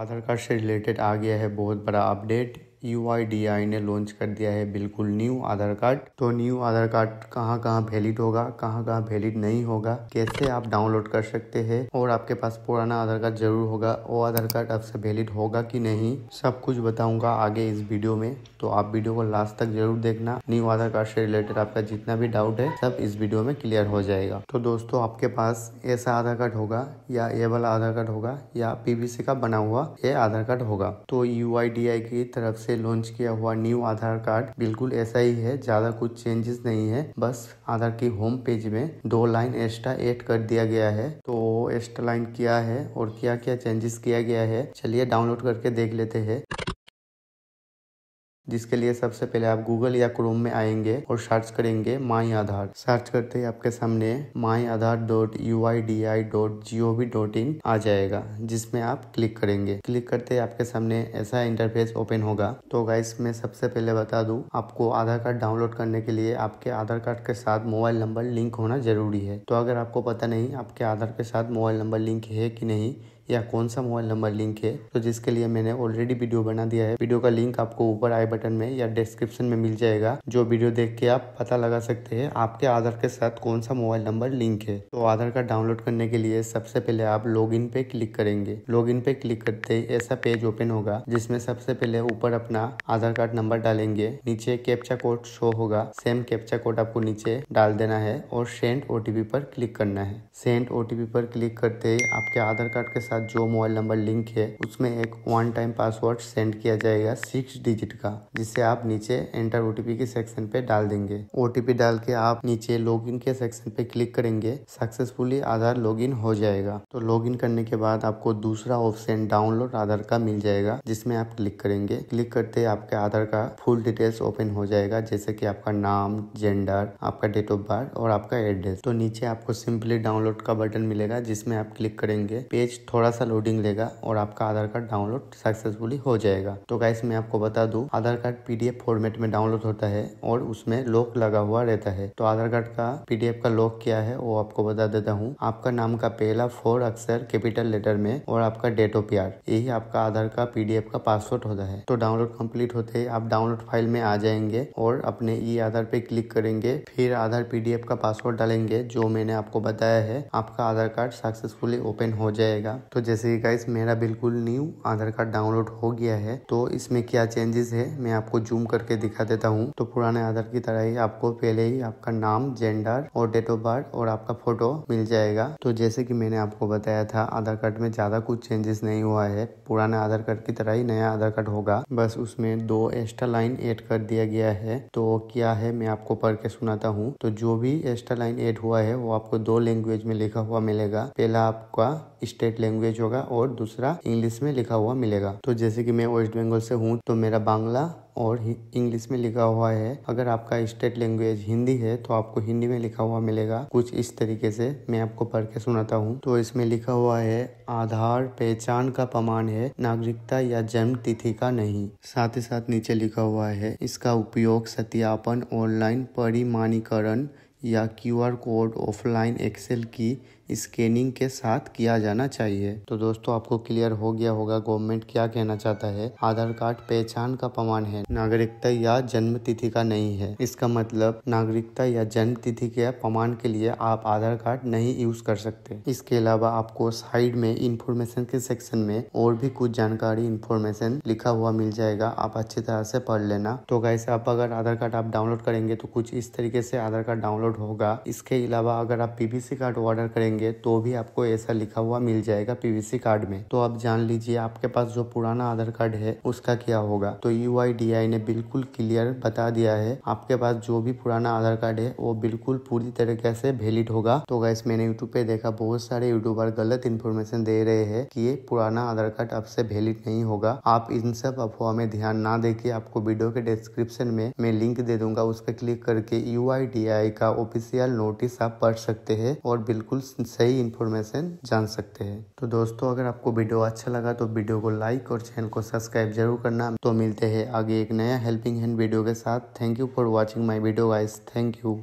आधार card से related आ गया है बहुत बड़ा अपडेट यू ने लॉन्च कर दिया है बिल्कुल न्यू आधार कार्ड तो न्यू आधार कार्ड कहाँ कहाँ वैलिड होगा कहाँ कहाँ वैलिड नहीं होगा कैसे आप डाउनलोड कर सकते हैं और आपके पास पुराना आधार कार्ड जरूर होगा वो आधार कार्ड आपसे वैलिड होगा कि नहीं सब कुछ बताऊंगा आगे इस वीडियो में तो आप वीडियो को लास्ट तक जरूर देखना न्यू आधार कार्ड से रिलेटेड आपका जितना भी डाउट है सब इस वीडियो में क्लियर हो जाएगा तो दोस्तों आपके पास ऐसा आधार कार्ड होगा या ये वाला आधार कार्ड होगा या पीवीसी का बना हुआ ये आधार कार्ड होगा तो यू की तरफ से से लॉन्च किया हुआ न्यू आधार कार्ड बिल्कुल ऐसा ही है ज़्यादा कुछ चेंजेस नहीं है बस आधार की होम पेज में दो लाइन एक्स्ट्रा ऐड कर दिया गया है तो एक्स्ट्रा लाइन क्या है और क्या क्या चेंजेस किया गया है चलिए डाउनलोड करके देख लेते हैं जिसके लिए सबसे पहले आप गूगल या क्रोम में आएंगे और सर्च करेंगे माई आधार सर्च करते ही आपके सामने my Aadhaar dot U I D A I dot G O V dot in जाएगा जिसमें आप क्लिक करेंगे क्लिक करते ही आपके सामने ऐसा इंटरफेस ओपन होगा तो गाइस मैं सबसे पहले बता दूं आपको आधार कार्ड डाउनलोड करने के लिए आपके आधार कार्ड के साथ मोबाइल नंबर लिंक होना जरूरी है तो अगर आपको पता नहीं आपके आधार के साथ मोबाइल नंबर लिंक है कि नहीं या कौन सा मोबाइल नंबर लिंक है तो जिसके लिए मैंने ऑलरेडी वीडियो बना दिया है वीडियो का लिंक आपको ऊपर आई बटन में या डिस्क्रिप्शन में मिल जाएगा जो वीडियो देख के आप पता लगा सकते हैं आपके आधार के साथ कौन सा मोबाइल नंबर लिंक है तो आधार कार्ड डाउनलोड करने के लिए सबसे पहले आप लॉग पे क्लिक करेंगे लॉग पे क्लिक करते ही ऐसा पेज ओपन होगा जिसमे सबसे पहले ऊपर अपना आधार कार्ड नंबर डालेंगे नीचे कैप्चा कोड शो होगा सेम कैप्चा कोड आपको नीचे डाल देना है और सेंट ओटीपी पर क्लिक करना है सेंट ओटीपी पर क्लिक करते ही आपके आधार कार्ड के साथ साथ जो मोबाइल नंबर लिंक है उसमें एक वन टाइम पासवर्ड सेंड किया जाएगा सिक्स डिजिट का जिसे आप नीचे एंटर ओटीपी के सेक्शन पे डाल देंगे ओटीपी डाल के आप नीचे लॉग के सेक्शन पे क्लिक करेंगे सक्सेसफुली आधार लॉग हो जाएगा तो लॉग करने के बाद आपको दूसरा ऑप्शन डाउनलोड आधार का मिल जाएगा जिसमें आप क्लिक करेंगे क्लिक करते आपके आधार का फुल डिटेल्स ओपन हो जाएगा जैसे कि आपका नाम जेंडर आपका डेट ऑफ बर्थ और आपका एड्रेस तो नीचे आपको सिंपली डाउनलोड का बटन मिलेगा जिसमें आप क्लिक करेंगे पेज थोड़ा थोड़ा सा लोडिंग लेगा और आपका आधार कार्ड डाउनलोड सक्सेसफुली हो जाएगा तो गाइस मैं आपको बता दूं आधार कार्ड पीडीएफ फॉर्मेट में डाउनलोड होता है और उसमें लॉक लगा हुआ रहता है तो आधार कार्ड का पीडीएफ का लॉक क्या है वो आपको बता देता हूँ आपका नाम का पहला फोर अक्षर कैपिटल लेटर में और आपका डेट ऑफ यार यही आपका आधार का पीडीएफ का पासवर्ड होता है तो डाउनलोड कम्प्लीट होते ही आप डाउनलोड फाइल में आ जाएंगे और अपने ई आधार पे क्लिक करेंगे फिर आधार पीडीएफ का पासवर्ड डालेंगे जो मैंने आपको बताया है आपका आधार कार्ड सक्सेसफुली ओपन हो जाएगा तो जैसे कि गाइस मेरा बिल्कुल न्यू आधार कार्ड डाउनलोड हो गया है तो इसमें क्या चेंजेस है मैं आपको जूम करके दिखा देता हूँ तो पुराने आधार की तरह ही आपको पहले ही आपका नाम जेंडर और डेट ऑफ बर्थ और आपका फोटो मिल जाएगा तो जैसे कि मैंने आपको बताया था आधार कार्ड में ज्यादा कुछ चेंजेस नहीं हुआ है पुराना आधार कार्ड की तरह ही नया आधार कार्ड होगा बस उसमें दो एक्स्ट्रा लाइन एड कर दिया गया है तो क्या है मैं आपको पढ़ के सुनाता हूँ तो जो भी एक्स्ट्रा लाइन एड हुआ है वो आपको दो लैंग्वेज में लिखा हुआ मिलेगा पहला आपका स्टेट लैंग्वेज लैंग्वेज होगा और दूसरा इंग्लिश में लिखा हुआ मिलेगा तो जैसे कि मैं वेस्ट बंगाल से हूँ तो मेरा बांग्ला और इंग्लिश में लिखा हुआ है अगर आपका स्टेट लैंग्वेज हिंदी है तो आपको हिंदी में लिखा हुआ मिलेगा कुछ इस तरीके से मैं आपको पढ़ के सुनाता हूँ तो इसमें लिखा हुआ है आधार पहचान का प्रमाण है नागरिकता या जन्म तिथि का नहीं साथ ही साथ नीचे लिखा हुआ है इसका उपयोग सत्यापन ऑनलाइन परिमाणीकरण या क्यू कोड ऑफलाइन एक्सेल की स्कैनिंग के साथ किया जाना चाहिए तो दोस्तों आपको क्लियर हो गया होगा गवर्नमेंट क्या कहना चाहता है आधार कार्ड पहचान का प्रमाण है नागरिकता या जन्म तिथि का नहीं है इसका मतलब नागरिकता या जन्म तिथि के प्रमाण के लिए आप आधार कार्ड नहीं यूज कर सकते इसके अलावा आपको साइड में इंफॉर्मेशन के सेक्शन में और भी कुछ जानकारी इंफॉर्मेशन लिखा हुआ मिल जाएगा आप अच्छी तरह से पढ़ लेना तो कैसे आप अगर आधार कार्ड आप डाउनलोड करेंगे तो कुछ इस तरीके से आधार कार्ड डाउनलोड होगा इसके अलावा अगर आप पीबीसी कार्ड ऑर्डर करेंगे करेंगे तो भी आपको ऐसा लिखा हुआ मिल जाएगा पीवीसी कार्ड में तो आप जान लीजिए आपके पास जो पुराना आधार कार्ड है उसका क्या होगा तो यू ने बिल्कुल क्लियर बता दिया है आपके पास जो भी पुराना आधार कार्ड है वो बिल्कुल पूरी तरीके से वेलिड होगा तो गैस मैंने यूट्यूब पे देखा बहुत सारे यूट्यूबर गलत इन्फॉर्मेशन दे रहे है की ये पुराना आधार कार्ड आपसे वेलिड नहीं होगा आप इन सब अफवाह में ध्यान ना देके आपको वीडियो के डिस्क्रिप्शन में मैं लिंक दे दूंगा उस पर क्लिक करके यू का ऑफिसियल नोटिस आप पढ़ सकते हैं और बिल्कुल सही इन्फॉर्मेशन जान सकते हैं तो दोस्तों अगर आपको वीडियो अच्छा लगा तो वीडियो को लाइक और चैनल को सब्सक्राइब जरूर करना तो मिलते हैं आगे एक नया हेल्पिंग हैंड वीडियो के साथ thank you for watching my video guys thank you